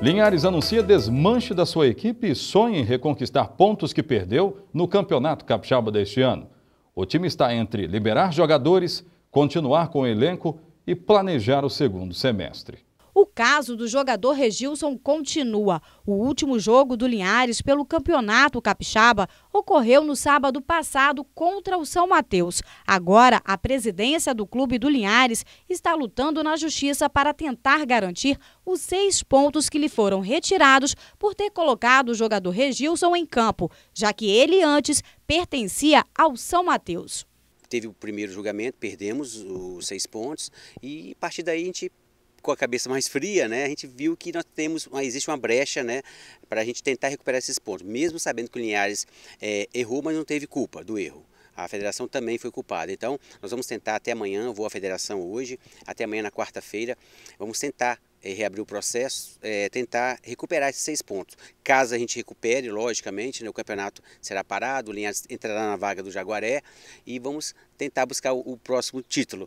Linhares anuncia desmanche da sua equipe e sonha em reconquistar pontos que perdeu no Campeonato Capixaba deste ano. O time está entre liberar jogadores, continuar com o elenco e planejar o segundo semestre. O caso do jogador Regilson continua. O último jogo do Linhares pelo Campeonato Capixaba ocorreu no sábado passado contra o São Mateus. Agora, a presidência do clube do Linhares está lutando na justiça para tentar garantir os seis pontos que lhe foram retirados por ter colocado o jogador Regilson em campo, já que ele antes pertencia ao São Mateus. Teve o primeiro julgamento, perdemos os seis pontos e a partir daí a gente com a cabeça mais fria, né, a gente viu que nós temos, existe uma brecha né, para a gente tentar recuperar esses pontos. Mesmo sabendo que o Linhares é, errou, mas não teve culpa do erro. A federação também foi culpada. Então, nós vamos tentar até amanhã, eu vou à federação hoje, até amanhã na quarta-feira, vamos tentar é, reabrir o processo, é, tentar recuperar esses seis pontos. Caso a gente recupere, logicamente, né, o campeonato será parado, o Linhares entrará na vaga do Jaguaré e vamos tentar buscar o, o próximo título.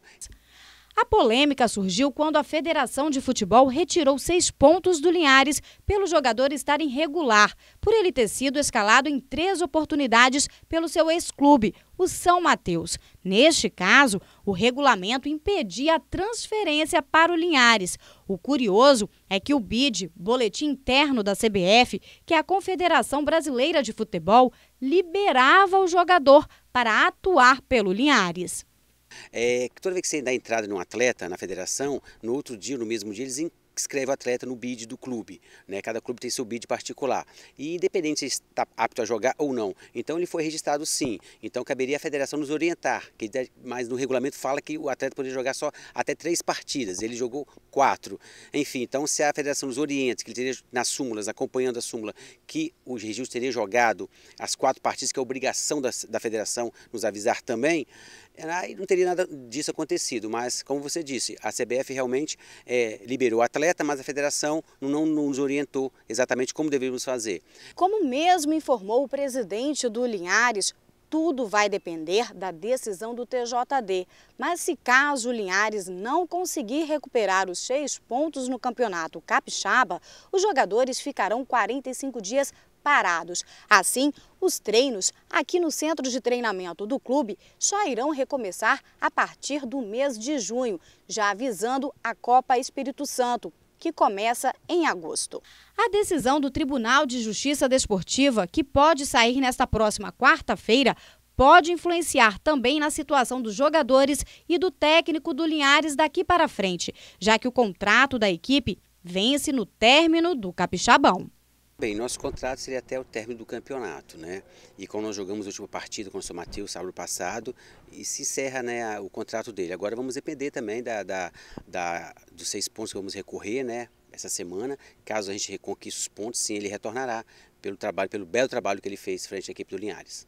A polêmica surgiu quando a Federação de Futebol retirou seis pontos do Linhares pelo jogador estar irregular, por ele ter sido escalado em três oportunidades pelo seu ex-clube, o São Mateus. Neste caso, o regulamento impedia a transferência para o Linhares. O curioso é que o BID, Boletim Interno da CBF, que é a Confederação Brasileira de Futebol, liberava o jogador para atuar pelo Linhares é toda vez que você dá entrada num atleta na federação, no outro dia, no mesmo dia, eles inscrevem o atleta no bid do clube. Né? Cada clube tem seu bid particular. E independente se está apto a jogar ou não. Então ele foi registrado sim. Então caberia a federação nos orientar. Que, mas no regulamento fala que o atleta poderia jogar só até três partidas. Ele jogou quatro. Enfim, então se a federação nos orienta, que ele teria nas súmulas, acompanhando a súmula, que o registro teria jogado as quatro partidas, que é obrigação da, da federação nos avisar também, Aí não teria nada disso acontecido, mas como você disse, a CBF realmente é, liberou o atleta, mas a federação não nos orientou exatamente como deveríamos fazer. Como mesmo informou o presidente do Linhares, tudo vai depender da decisão do TJD. Mas se caso o Linhares não conseguir recuperar os seis pontos no campeonato capixaba, os jogadores ficarão 45 dias parados. Assim, os treinos aqui no centro de treinamento do clube só irão recomeçar a partir do mês de junho, já avisando a Copa Espírito Santo, que começa em agosto. A decisão do Tribunal de Justiça Desportiva, que pode sair nesta próxima quarta-feira, pode influenciar também na situação dos jogadores e do técnico do Linhares daqui para frente, já que o contrato da equipe vence no término do Capixabão. Bem, nosso contrato seria até o término do campeonato, né? E como nós jogamos a última partida com o São Mateus, sábado passado, e se encerra né, o contrato dele. Agora vamos depender também da, da, da, dos seis pontos que vamos recorrer, né? Essa semana, caso a gente reconquista os pontos, sim, ele retornará pelo trabalho, pelo belo trabalho que ele fez frente à equipe do Linhares.